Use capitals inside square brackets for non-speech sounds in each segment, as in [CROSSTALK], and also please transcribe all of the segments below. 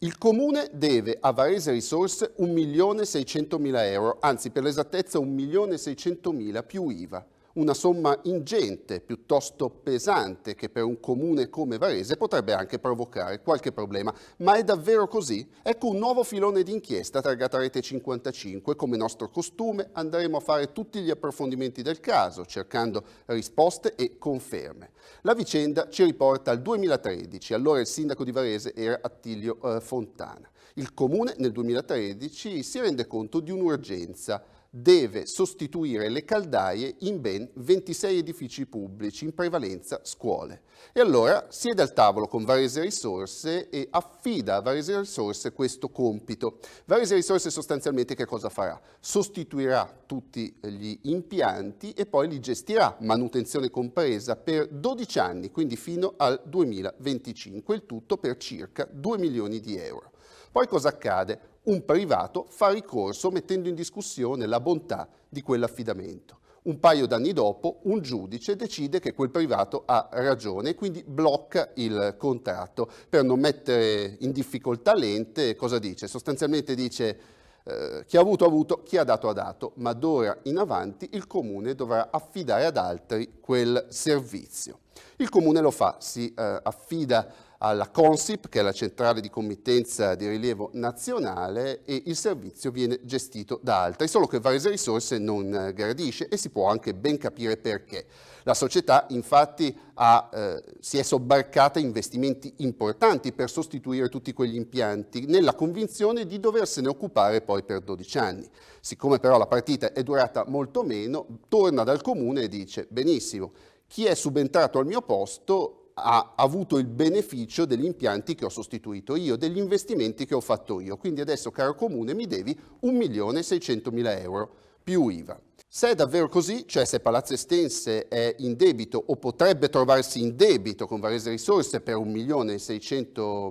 Il comune deve a Varese Risorse 1.600.000 euro, anzi per l'esattezza 1.600.000 più IVA una somma ingente, piuttosto pesante, che per un comune come Varese potrebbe anche provocare qualche problema. Ma è davvero così? Ecco un nuovo filone di inchiesta targata Rete 55. Come nostro costume andremo a fare tutti gli approfondimenti del caso, cercando risposte e conferme. La vicenda ci riporta al 2013, allora il sindaco di Varese era Attilio eh, Fontana. Il comune nel 2013 si rende conto di un'urgenza deve sostituire le caldaie in ben 26 edifici pubblici, in prevalenza scuole. E allora siede al tavolo con Varese Risorse e affida a Varese Risorse questo compito. Varese Risorse sostanzialmente che cosa farà? Sostituirà tutti gli impianti e poi li gestirà, manutenzione compresa, per 12 anni, quindi fino al 2025, il tutto per circa 2 milioni di euro. Poi cosa accade? Un privato fa ricorso mettendo in discussione la bontà di quell'affidamento. Un paio d'anni dopo un giudice decide che quel privato ha ragione e quindi blocca il contratto per non mettere in difficoltà l'ente. Cosa dice? Sostanzialmente dice eh, chi ha avuto ha avuto, chi ha dato ha dato, ma d'ora in avanti il comune dovrà affidare ad altri quel servizio. Il comune lo fa, si eh, affida alla Consip, che è la centrale di committenza di rilievo nazionale, e il servizio viene gestito da altri, solo che Varese Risorse non eh, gradisce e si può anche ben capire perché. La società infatti ha, eh, si è sobbarcata investimenti importanti per sostituire tutti quegli impianti, nella convinzione di doversene occupare poi per 12 anni. Siccome però la partita è durata molto meno, torna dal comune e dice benissimo, chi è subentrato al mio posto ha avuto il beneficio degli impianti che ho sostituito io, degli investimenti che ho fatto io. Quindi adesso, caro comune, mi devi 1.600.000 euro più IVA. Se è davvero così, cioè se Palazzo Estense è in debito o potrebbe trovarsi in debito con varie risorse per 1.600.000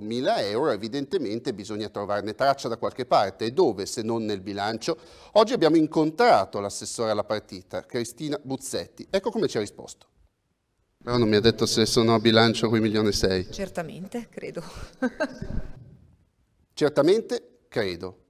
euro, evidentemente bisogna trovarne traccia da qualche parte. E dove, se non nel bilancio? Oggi abbiamo incontrato l'assessore alla partita, Cristina Buzzetti. Ecco come ci ha risposto. Però non mi ha detto se sono a bilancio con milioni e sei. Certamente, credo. [LAUGHS] certamente, credo.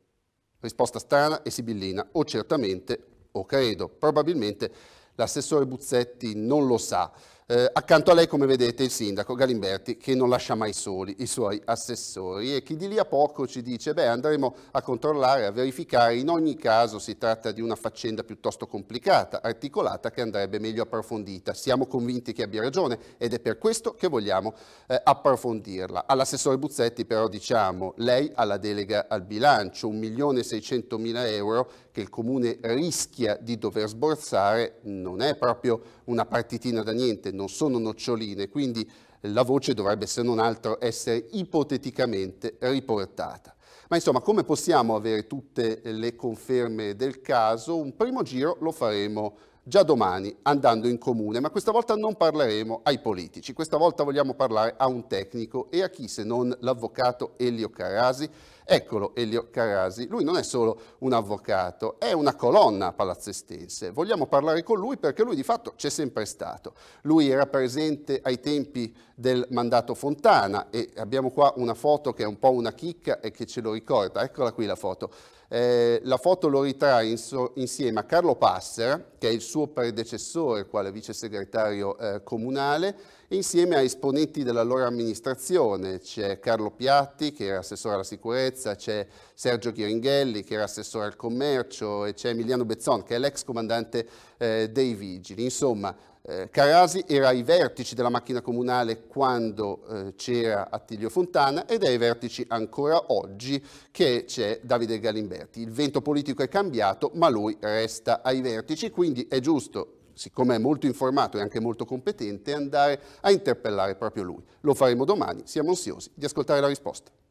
Risposta strana e sibillina. O certamente o credo. Probabilmente l'assessore Buzzetti non lo sa. Eh, accanto a lei, come vedete, il sindaco Galimberti che non lascia mai soli i suoi assessori e che di lì a poco ci dice beh andremo a controllare, a verificare, in ogni caso si tratta di una faccenda piuttosto complicata, articolata che andrebbe meglio approfondita. Siamo convinti che abbia ragione ed è per questo che vogliamo eh, approfondirla. All'assessore Buzzetti però diciamo lei ha la delega al bilancio, 1.600.000 euro che il comune rischia di dover sborsare non è proprio una partitina da niente, non sono noccioline, quindi la voce dovrebbe se non altro essere ipoteticamente riportata. Ma insomma, come possiamo avere tutte le conferme del caso? Un primo giro lo faremo già domani andando in comune, ma questa volta non parleremo ai politici, questa volta vogliamo parlare a un tecnico e a chi se non l'avvocato Elio Carasi. Eccolo Elio Carasi, lui non è solo un avvocato, è una colonna palazzestense. Vogliamo parlare con lui perché lui di fatto c'è sempre stato. Lui era presente ai tempi del mandato Fontana e abbiamo qua una foto che è un po' una chicca e che ce lo ricorda. Eccola qui la foto eh, la foto lo ritrae inso- insieme a Carlo Passera, che è il suo predecessore quale vice segretario eh, comunale, insieme a esponenti della loro amministrazione. C'è Carlo Piatti, che era assessore alla sicurezza, c'è Sergio Chiringhelli, che era assessore al commercio, e c'è Emiliano Bezzon, che è l'ex comandante eh, dei Vigili. Insomma, eh, Carasi era ai vertici della macchina comunale quando eh, c'era Attilio Fontana ed è ai vertici ancora oggi che c'è Davide Galimberti. Il vento politico è cambiato, ma lui resta ai vertici, quindi è giusto siccome è molto informato e anche molto competente, andare a interpellare proprio lui. Lo faremo domani, siamo ansiosi di ascoltare la risposta.